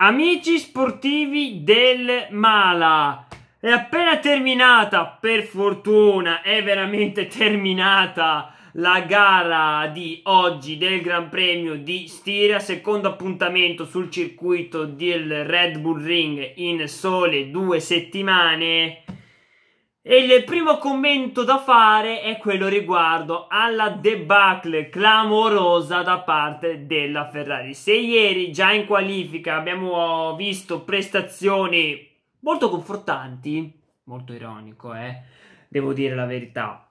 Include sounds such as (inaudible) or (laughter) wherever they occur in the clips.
Amici sportivi del Mala, è appena terminata, per fortuna, è veramente terminata la gara di oggi del Gran Premio di Stiria, secondo appuntamento sul circuito del Red Bull Ring in sole due settimane. E il primo commento da fare è quello riguardo alla debacle clamorosa da parte della Ferrari. Se ieri già in qualifica abbiamo visto prestazioni molto confortanti, molto ironico, eh, devo dire la verità,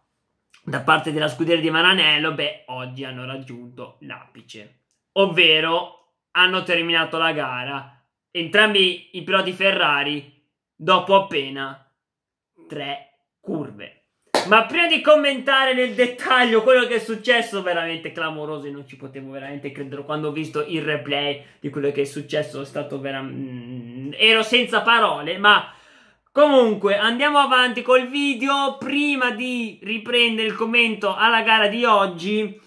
da parte della scuderia di Maranello, beh, oggi hanno raggiunto l'apice. Ovvero hanno terminato la gara entrambi i piloti Ferrari dopo appena tre curve. Ma prima di commentare nel dettaglio quello che è successo, veramente clamoroso, e non ci potevo veramente credere quando ho visto il replay di quello che è successo, è stato veramente... Mm, ero senza parole, ma... Comunque andiamo avanti col video prima di riprendere il commento alla gara di oggi.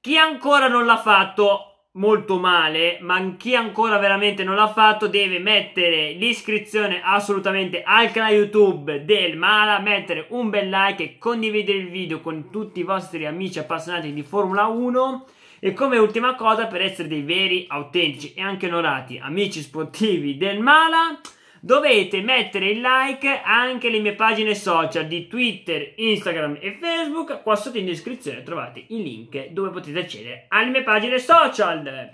Chi ancora non l'ha fatto, molto male, ma chi ancora veramente non l'ha fatto deve mettere l'iscrizione assolutamente al canale YouTube del Mala, mettere un bel like e condividere il video con tutti i vostri amici appassionati di Formula 1 e come ultima cosa per essere dei veri, autentici e anche onorati amici sportivi del Mala dovete mettere il like anche alle mie pagine social di Twitter, Instagram e Facebook. Qua sotto in descrizione trovate i link dove potete accedere alle mie pagine social.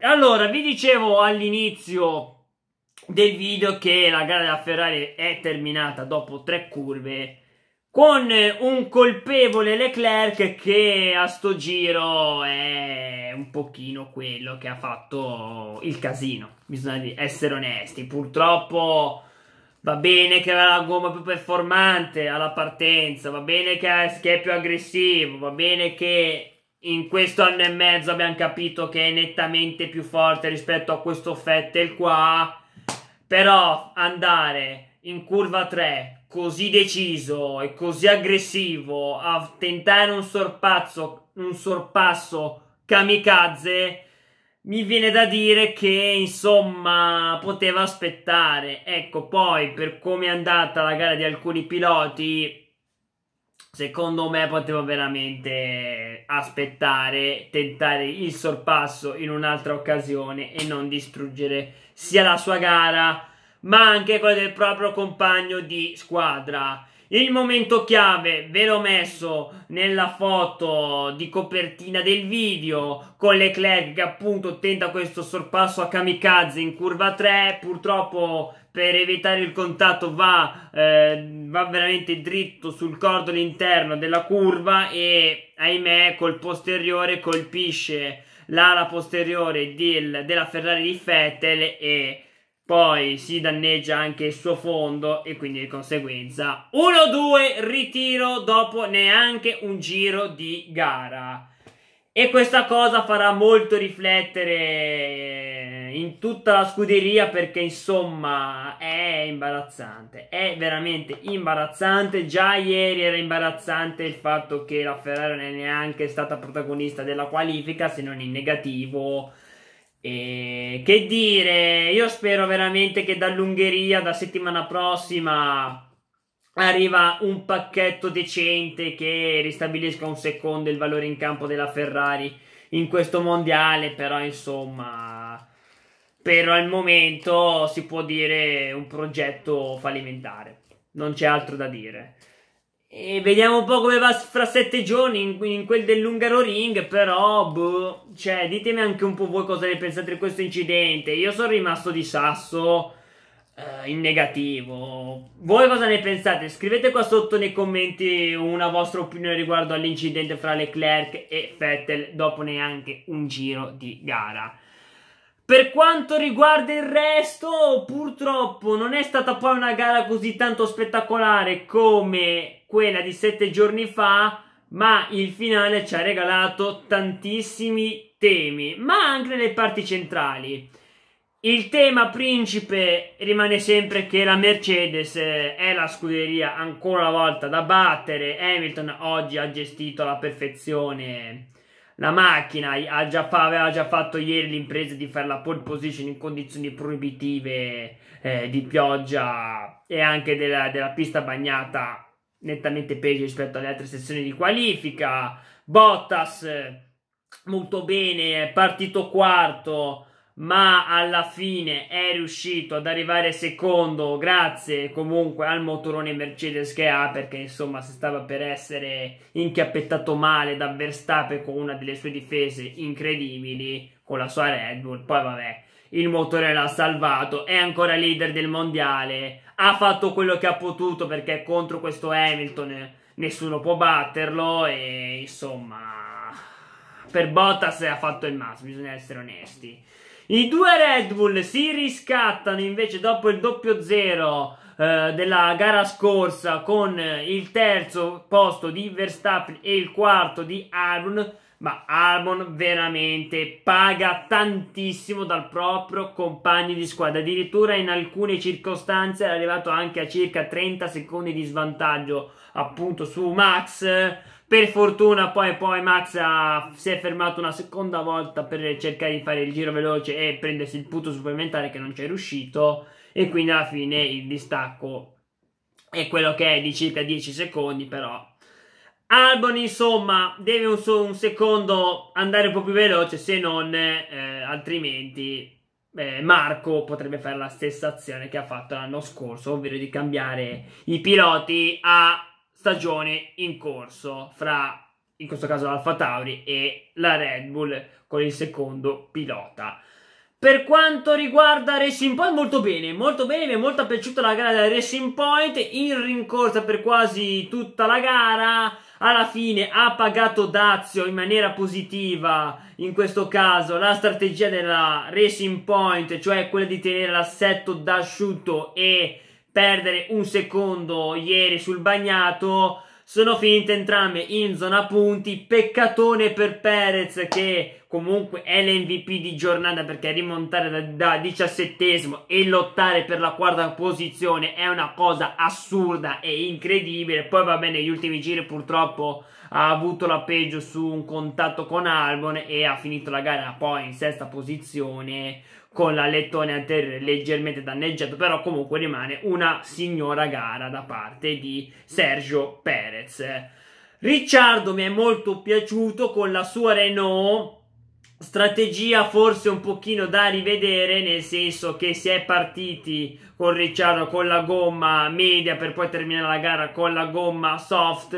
Allora, vi dicevo all'inizio del video che la gara della Ferrari è terminata dopo tre curve con un colpevole Leclerc che a sto giro è un pochino quello che ha fatto il casino, bisogna essere onesti, purtroppo va bene che aveva la gomma più performante alla partenza, va bene che è più aggressivo, va bene che in questo anno e mezzo abbiamo capito che è nettamente più forte rispetto a questo Fettel qua, però andare in curva 3 così deciso e così aggressivo a tentare un sorpasso, un sorpasso kamikaze, mi viene da dire che insomma poteva aspettare. Ecco, poi per come è andata la gara di alcuni piloti, secondo me poteva veramente aspettare, tentare il sorpasso in un'altra occasione e non distruggere sia la sua gara ma anche quello del proprio compagno di squadra. Il momento chiave ve l'ho messo nella foto di copertina del video con Leclerc che appunto tenta questo sorpasso a kamikaze in curva 3, purtroppo per evitare il contatto va, eh, va veramente dritto sul cordo all'interno della curva e ahimè col posteriore colpisce l'ala posteriore del, della Ferrari di Fettel e poi si danneggia anche il suo fondo e quindi di conseguenza 1-2 ritiro dopo neanche un giro di gara. E questa cosa farà molto riflettere in tutta la scuderia perché insomma è imbarazzante, è veramente imbarazzante. Già ieri era imbarazzante il fatto che la Ferrari non è neanche stata protagonista della qualifica se non in negativo e che dire, io spero veramente che dall'Ungheria da settimana prossima arriva un pacchetto decente che ristabilisca un secondo il valore in campo della Ferrari in questo mondiale, però insomma, per al momento si può dire un progetto fallimentare, non c'è altro da dire. E vediamo un po' come va fra sette giorni in, in quel dell'Ungaro Ring. Però, boh, cioè, ditemi anche un po' voi cosa ne pensate di questo incidente. Io sono rimasto di sasso eh, in negativo. Voi cosa ne pensate? Scrivete qua sotto nei commenti una vostra opinione riguardo all'incidente fra Leclerc e Vettel dopo neanche un giro di gara. Per quanto riguarda il resto, purtroppo non è stata poi una gara così tanto spettacolare come quella di sette giorni fa, ma il finale ci ha regalato tantissimi temi, ma anche le parti centrali. Il tema principe rimane sempre che la Mercedes eh, è la scuderia ancora una volta da battere. Hamilton oggi ha gestito alla perfezione la macchina già fa- aveva già fatto ieri l'impresa di fare la pole position in condizioni proibitive eh, di pioggia e anche della, della pista bagnata nettamente peggio rispetto alle altre sessioni di qualifica. Bottas molto bene, è partito quarto ma alla fine è riuscito ad arrivare secondo grazie comunque al motorone Mercedes che ha perché insomma si stava per essere inchiappettato male da Verstappen con una delle sue difese incredibili con la sua Red Bull poi vabbè il motore l'ha salvato è ancora leader del mondiale ha fatto quello che ha potuto perché contro questo Hamilton nessuno può batterlo e insomma per Bottas ha fatto il massimo bisogna essere onesti i due Red Bull si riscattano invece dopo il doppio zero eh, della gara scorsa con il terzo posto di Verstappen e il quarto di Albon. Ma Albon veramente paga tantissimo dal proprio compagno di squadra. Addirittura in alcune circostanze è arrivato anche a circa 30 secondi di svantaggio appunto su Max per fortuna poi, poi Max ha, si è fermato una seconda volta per cercare di fare il giro veloce e prendersi il punto supplementare che non c'è riuscito e quindi alla fine il distacco è quello che è di circa 10 secondi però Albon insomma deve un, un secondo andare un po' più veloce se non eh, altrimenti eh, Marco potrebbe fare la stessa azione che ha fatto l'anno scorso ovvero di cambiare i piloti a stagione in corso fra in questo caso Alfa Tauri e la Red Bull con il secondo pilota. Per quanto riguarda Racing Point, molto bene, molto bene, mi è molto piaciuta la gara della Racing Point, in rincorsa per quasi tutta la gara, alla fine ha pagato Dazio in maniera positiva, in questo caso, la strategia della Racing Point, cioè quella di tenere l'assetto d'asciutto e perdere un secondo ieri sul bagnato. Sono finite entrambe in zona punti. Peccatone per Perez che comunque è l'MVP di giornata perché rimontare da, da diciassettesimo e lottare per la quarta posizione è una cosa assurda e incredibile. Poi va bene, negli ultimi giri purtroppo ha avuto la peggio su un contatto con Albon e ha finito la gara poi in sesta posizione con la lettone anteriore leggermente danneggiato, però comunque rimane una signora gara da parte di Sergio Perez. Ricciardo mi è molto piaciuto con la sua Renault, strategia forse un pochino da rivedere, nel senso che si è partiti con Ricciardo con la gomma media per poi terminare la gara con la gomma soft,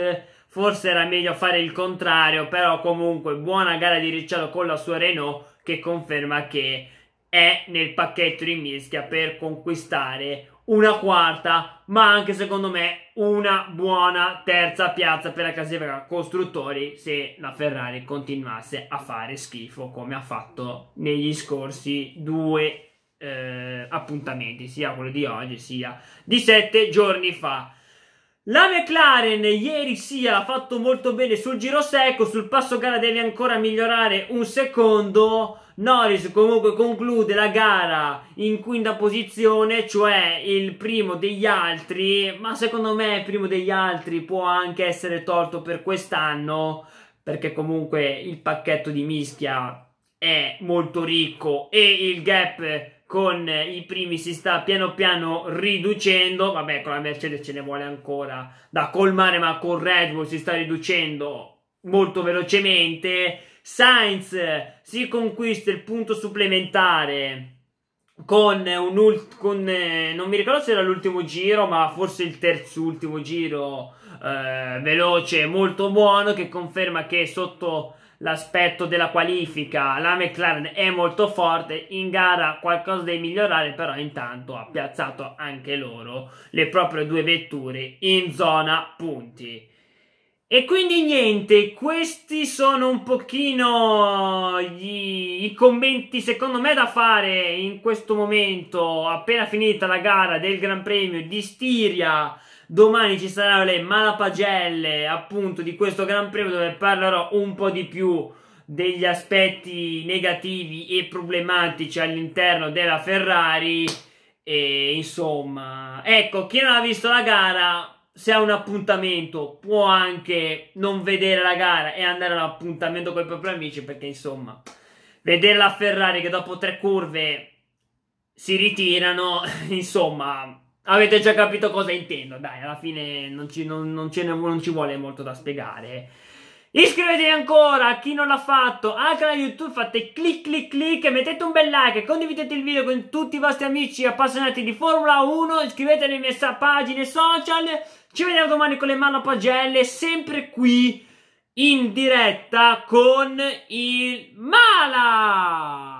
forse era meglio fare il contrario, però comunque buona gara di Ricciardo con la sua Renault che conferma che è nel pacchetto di mischia per conquistare una quarta, ma anche secondo me una buona terza piazza per la classifica costruttori se la Ferrari continuasse a fare schifo come ha fatto negli scorsi due eh, appuntamenti, sia quello di oggi sia di sette giorni fa. La McLaren ieri sì ha fatto molto bene sul giro secco, sul passo gara deve ancora migliorare un secondo Norris comunque conclude la gara in quinta posizione, cioè il primo degli altri, ma secondo me il primo degli altri può anche essere tolto per quest'anno, perché comunque il pacchetto di mischia è molto ricco e il gap con i primi si sta piano piano riducendo. Vabbè, con la Mercedes ce ne vuole ancora da colmare, ma con Red Bull si sta riducendo molto velocemente. Sainz si conquista il punto supplementare con un ult- con, eh, non mi ricordo se era l'ultimo giro, ma forse il terzo ultimo giro eh, veloce, molto buono, che conferma che sotto l'aspetto della qualifica la McLaren è molto forte, in gara qualcosa da migliorare, però intanto ha piazzato anche loro le proprie due vetture in zona punti. E quindi niente, questi sono un pochino gli, i commenti secondo me da fare in questo momento, appena finita la gara del Gran Premio di Stiria. Domani ci saranno le malapagelle appunto di questo Gran Premio dove parlerò un po' di più degli aspetti negativi e problematici all'interno della Ferrari. E insomma, ecco, chi non ha visto la gara se ha un appuntamento può anche non vedere la gara e andare all'appuntamento con i propri amici perché insomma vedere la Ferrari che dopo tre curve si ritirano (laughs) insomma avete già capito cosa intendo dai alla fine non ci, non, non ce ne, non ci vuole molto da spiegare Iscrivetevi ancora a chi non l'ha fatto al canale YouTube, fate clic clic clic, mettete un bel like, condividete il video con tutti i vostri amici appassionati di Formula 1, iscrivetevi alle mie pagine social, ci vediamo domani con le mano pagelle, sempre qui in diretta con il Mala!